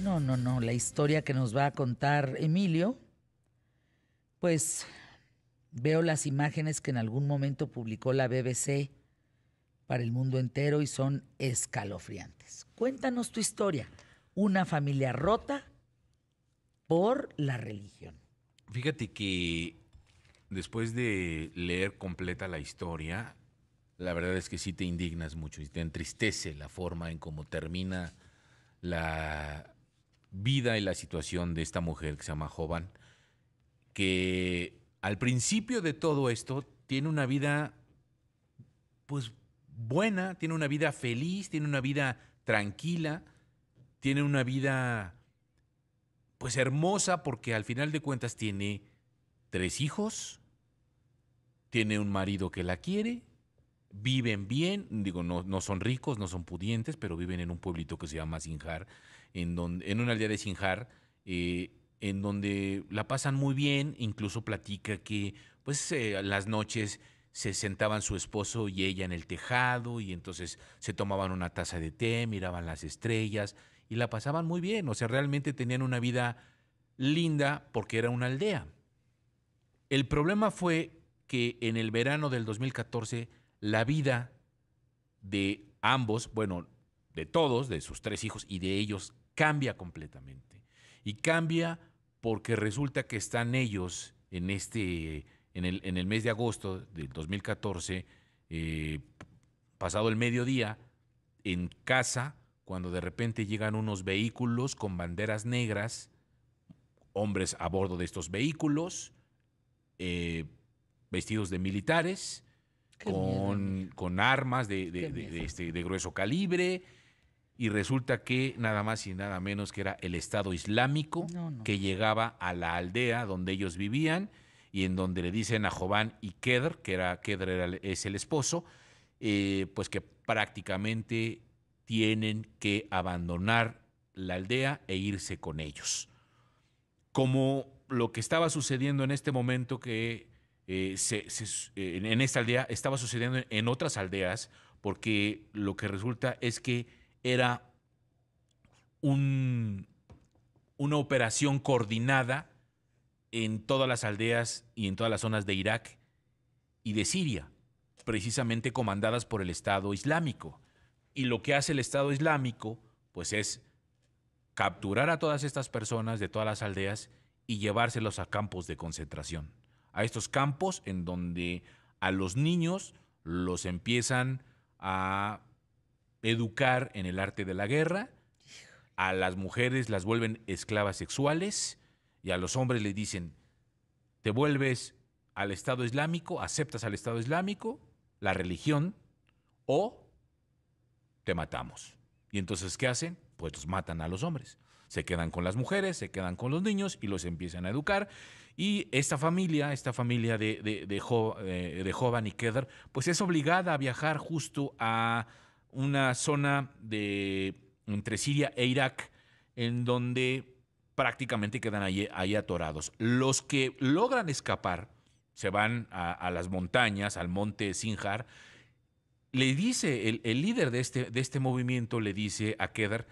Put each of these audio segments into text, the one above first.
No, no, no. La historia que nos va a contar Emilio, pues veo las imágenes que en algún momento publicó la BBC para el mundo entero y son escalofriantes. Cuéntanos tu historia. Una familia rota por la religión. Fíjate que después de leer completa la historia, la verdad es que sí te indignas mucho y te entristece la forma en cómo termina la, vida y la situación de esta mujer que se llama Jovan, que al principio de todo esto tiene una vida, pues buena, tiene una vida feliz, tiene una vida tranquila, tiene una vida, pues hermosa, porque al final de cuentas tiene tres hijos, tiene un marido que la quiere, viven bien, digo, no, no son ricos, no son pudientes, pero viven en un pueblito que se llama Sinjar, en, donde, en una aldea de Sinjar, eh, en donde la pasan muy bien, incluso platica que pues eh, las noches se sentaban su esposo y ella en el tejado y entonces se tomaban una taza de té, miraban las estrellas y la pasaban muy bien, o sea, realmente tenían una vida linda porque era una aldea. El problema fue que en el verano del 2014 la vida de ambos, bueno, de todos, de sus tres hijos y de ellos cambia completamente. Y cambia porque resulta que están ellos en, este, en, el, mes de agosto del 2014, eh, pasado el mediodía, en casa, cuando de repente llegan unos vehículos con banderas negras, hombres a bordo de estos vehículos, eh, vestidos de militares, con, armas de, este, grueso calibre, y resulta que nada más y nada menos que era el Estado Islámico que llegaba a la aldea donde ellos vivían y en donde le dicen a Jobán y Kedr, que era Kedr es el esposo, eh, pues que prácticamente tienen que abandonar la aldea e irse con ellos. Como lo que estaba sucediendo en este momento que eh, en esta aldea estaba sucediendo en otras aldeas, porque lo que resulta es que era una operación coordinada en todas las aldeas y en todas las zonas de Irak y de Siria, precisamente comandadas por el Estado Islámico. Y lo que hace el Estado Islámico, pues es capturar a todas estas personas de todas las aldeas y llevárselos a campos de concentración. A estos campos en donde a los niños los empiezan a educar en el arte de la guerra, a las mujeres las vuelven esclavas sexuales y a los hombres les dicen, te vuelves al Estado Islámico, aceptas al Estado Islámico, la religión, o te matamos. Y entonces, ¿qué hacen? Pues los matan a los hombres. Se quedan con las mujeres, se quedan con los niños y los empiezan a educar. Y esta familia, esta familia de, de, eh, Jovan y Kedar, pues es obligada a viajar justo a una zona de entre Siria e Irak en donde prácticamente quedan ahí, atorados. Los que logran escapar se van a, las montañas, al monte Sinjar. Le dice el, líder de este, de este movimiento, le dice a Kedar,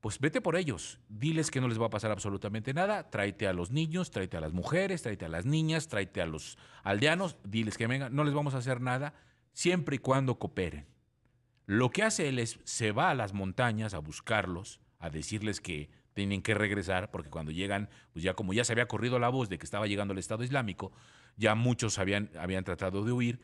pues vete por ellos, diles que no les va a pasar absolutamente nada, tráete a los niños, tráete a las mujeres, tráete a las niñas, tráete a los aldeanos, diles que vengan, no les vamos a hacer nada, siempre y cuando cooperen. Lo que hace él es, se va a las montañas a buscarlos, a decirles que tienen que regresar, porque cuando llegan, pues ya como ya se había corrido la voz de que estaba llegando el Estado Islámico, ya muchos habían, habían tratado de huir.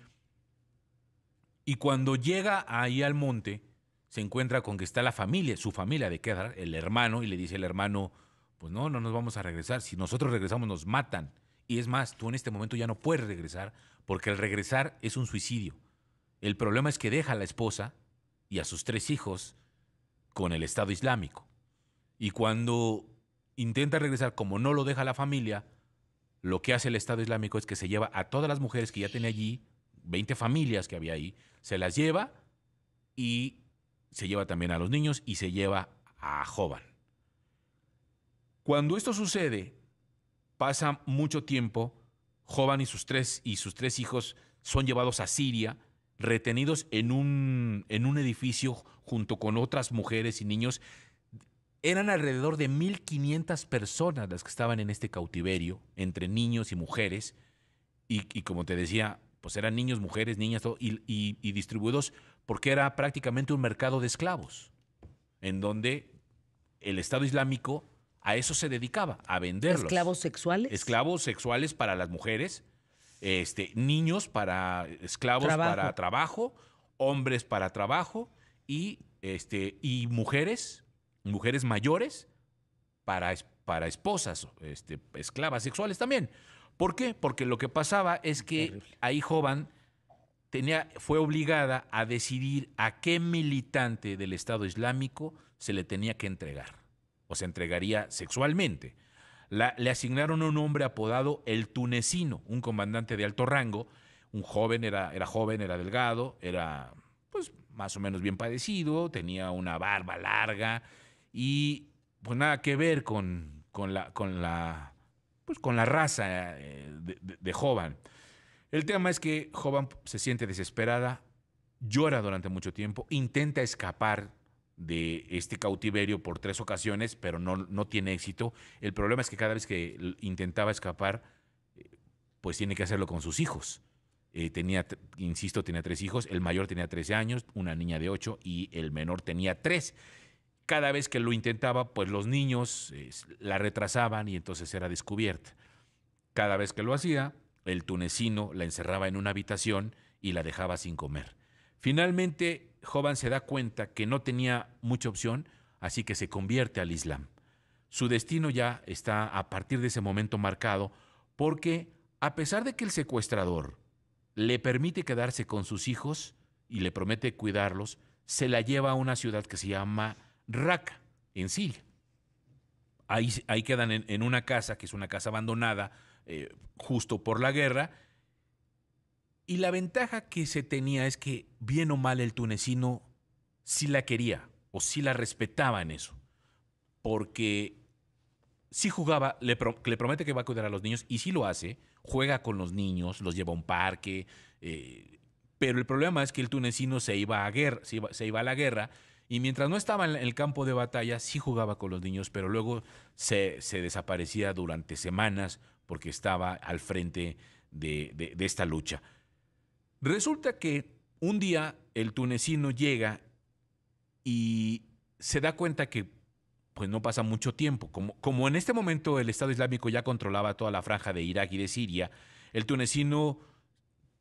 Y cuando llega ahí al monte, se encuentra con que está la familia, su familia de Kedar, el hermano, y le dice el hermano, pues no, no nos vamos a regresar, si nosotros regresamos nos matan. Y es más, tú en este momento ya no puedes regresar, porque el regresar es un suicidio. El problema es que deja a la esposa, y a sus tres hijos con el Estado Islámico. Y cuando intenta regresar, como no lo deja la familia, lo que hace el Estado Islámico es que se lleva a todas las mujeres que ya tenía allí, 20 familias que había ahí, se las lleva y se lleva también a los niños y se lleva a Jovan. Cuando esto sucede, pasa mucho tiempo, Jovan y sus tres, y sus tres hijos son llevados a Siria, retenidos en un, en un edificio junto con otras mujeres y niños. Eran alrededor de 1.500 personas las que estaban en este cautiverio, entre niños y mujeres. Y, como te decía, pues eran niños, mujeres, niñas, y, y distribuidos porque era prácticamente un mercado de esclavos, en donde el Estado Islámico a eso se dedicaba, a venderlos. ¿Esclavos sexuales? Esclavos sexuales para las mujeres este, niños para esclavos para trabajo, hombres para trabajo y, este, y mujeres, mujeres mayores para, esposas, este, esclavas sexuales también. ¿Por qué? Porque lo que pasaba es que ahí joven tenía, fue obligada a decidir a qué militante del Estado Islámico se le tenía que entregar o se entregaría sexualmente le asignaron un hombre apodado el tunecino, un comandante de alto rango, un joven, era, era joven, era delgado, era pues más o menos bien padecido, tenía una barba larga y pues nada que ver con, con la, con, la, pues, con la raza eh, de, de Jovan. El tema es que Jovan se siente desesperada, llora durante mucho tiempo, intenta escapar de este cautiverio por tres ocasiones, pero no, tiene éxito. El problema es que cada vez que intentaba escapar, eh, pues tiene que hacerlo con sus hijos. Eh, tenía, insisto, tenía tres hijos, el mayor tenía 13 años, una niña de 8 y el menor tenía 3. Cada vez que lo intentaba, pues los niños eh, la retrasaban y entonces era descubierta. Cada vez que lo hacía, el tunecino la encerraba en una habitación y la dejaba sin comer. Finalmente, Jovan se da cuenta que no tenía mucha opción, así que se convierte al Islam. Su destino ya está a partir de ese momento marcado porque a pesar de que el secuestrador le permite quedarse con sus hijos y le promete cuidarlos, se la lleva a una ciudad que se llama Raqqa, en Siria. Ahí, quedan en, una casa, que es una casa abandonada eh, justo por la guerra, y la ventaja que se tenía es que, bien o mal, el tunecino sí la quería o sí la respetaba en eso. Porque sí jugaba, le, promete que va a cuidar a los niños y sí lo hace, juega con los niños, los lleva a un parque. Eh, pero el problema es que el tunecino se iba a, guerra, se iba a la guerra y mientras no estaba en el campo de batalla, sí jugaba con los niños, pero luego se, desaparecía durante semanas porque estaba al frente de esta lucha. Resulta que un día el tunecino llega y se da cuenta que pues no pasa mucho tiempo. Como, como en este momento el Estado Islámico ya controlaba toda la franja de Irak y de Siria, el tunecino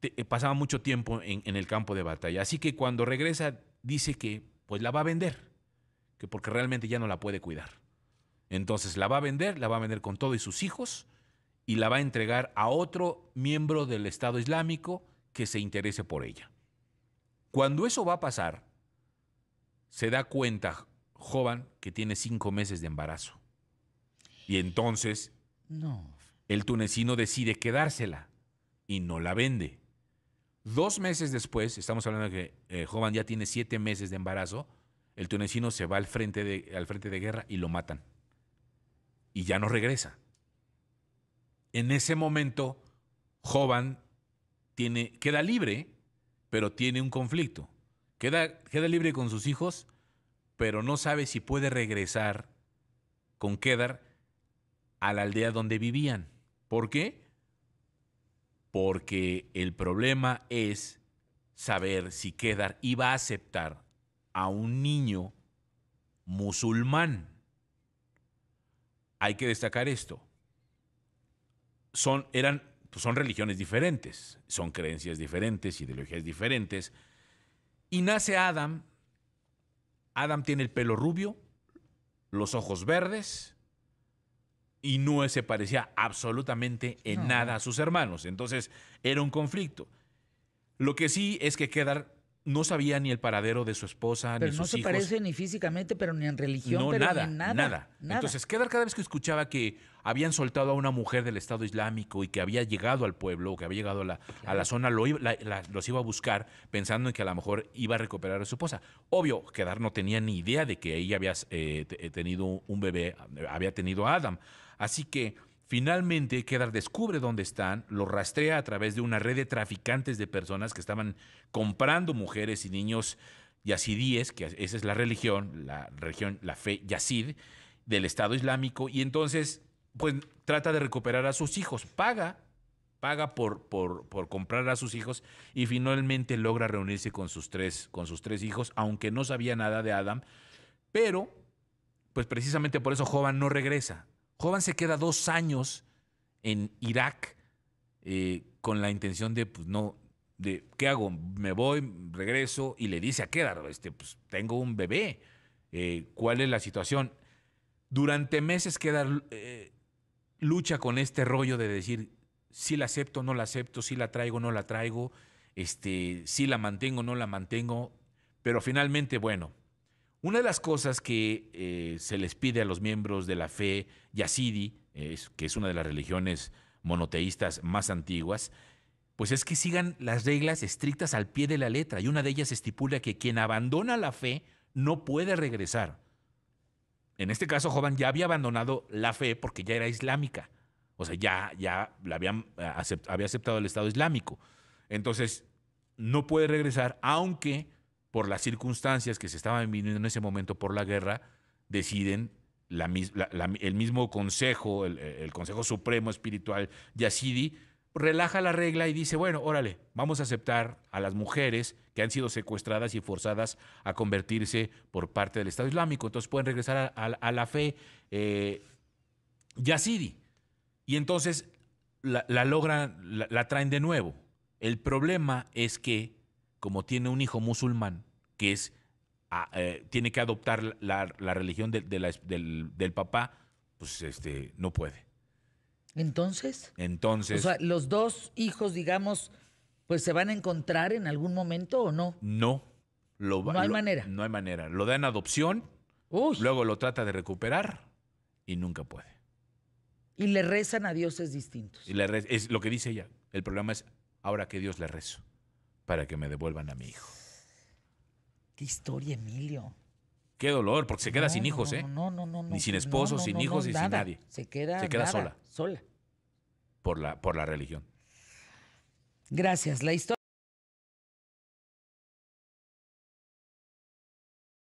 eh, pasaba mucho tiempo en, en el campo de batalla. Así que cuando regresa dice que pues la va a vender, que porque realmente ya no la puede cuidar. Entonces la va a vender, la va a vender con todos y sus hijos y la va a entregar a otro miembro del Estado Islámico que se interese por ella. Cuando eso va a pasar, se da cuenta joven que tiene cinco meses de embarazo. Y entonces el tunecino decide quedársela y no la vende. Dos meses después, estamos hablando de que eh, Jovan ya tiene siete meses de embarazo, el tunecino se va al frente, de, al frente de guerra y lo matan. Y ya no regresa. En ese momento, Jovan queda libre, pero tiene un conflicto. Queda, queda libre con sus hijos, pero no sabe si puede regresar con Kedar a la aldea donde vivían. ¿Por qué? Porque el problema es saber si Kedar iba a aceptar a un niño musulmán. Hay que destacar esto. Son, eran pues, son religiones diferentes, son creencias diferentes, ideologías diferentes. Y nace Adam. Adam tiene el pelo rubio, los ojos verdes y no se parecía absolutamente en nada a sus hermanos. Entonces era un conflicto. Lo que sí es que quedar no sabía ni el paradero de su esposa, ni sus hijos. no se parece ni físicamente, pero ni en religión, nada, ni nada, nada, Entonces, quedar cada vez que escuchaba que habían soltado a una mujer del Estado Islámico y que había llegado al pueblo, o que había llegado a la, a la zona, lo, los iba a buscar pensando en que a lo mejor iba a recuperar a su esposa. Obvio, Kedar no tenía ni idea de que ella había eh, eh, tenido un bebé, había tenido a Adam. Así que Finalmente, Kedar descubre dónde están, lo rastrea a través de una red de traficantes de personas que estaban comprando mujeres y niños yazidíes, que esa es la religión, la religión, la fe yazid del Estado Islámico, y entonces pues trata de recuperar a sus hijos, paga, paga por, por, comprar a sus hijos y finalmente logra reunirse con sus, tres, con sus tres hijos, aunque no sabía nada de Adam, pero pues precisamente por eso Jovan no regresa, Jovan se queda dos años en Irak eh, con la intención de, pues no, de, ¿qué hago? Me voy, regreso y le dice a Kedar, este, pues tengo un bebé, eh, ¿cuál es la situación? Durante meses queda eh, lucha con este rollo de decir, si la acepto, no la acepto, si la traigo, no la traigo, este, si la mantengo, no la mantengo, pero finalmente, bueno, una de las cosas que eh, se les pide a los miembros de la fe yazidi, que es una de las religiones monoteístas más antiguas, pues es que sigan las reglas estrictas al pie de la letra. Y una de ellas estipula que quien abandona la fe no puede regresar. En este caso, Jovan ya había abandonado la fe porque ya era islámica. O sea, ya, ya eh, había aceptado el Estado Islámico. Entonces, no puede regresar, aunque por las circunstancias que se estaban viviendo en ese momento por la guerra, deciden el mismo consejo, el, Consejo Supremo Espiritual Yazidi, relaja la regla y dice, bueno, órale, vamos a aceptar a las mujeres que han sido secuestradas y forzadas a convertirse por parte del Estado Islámico. Entonces pueden regresar a, la fe eh, yazidi. Y entonces la, logran, la traen de nuevo. El problema es que como tiene un hijo musulmán, que es, ah, eh, tiene que adoptar la, religión del, papá, pues este, no puede. Entonces. Entonces. O sea, los dos hijos, digamos, pues se van a encontrar en algún momento o no. No. no hay manera. No hay manera. Lo dan adopción, luego lo trata de recuperar y nunca puede. Y le rezan a dioses distintos. Y es lo que dice ella. El problema es ahora que Dios le rezo para que me devuelvan a mi hijo. Qué historia, Emilio. Qué dolor, porque se queda sin hijos, ¿eh? No, no, no, Ni sin esposo, sin hijos y sin nadie. Se queda, sola. Sola. Por la, por la religión. Gracias. La historia.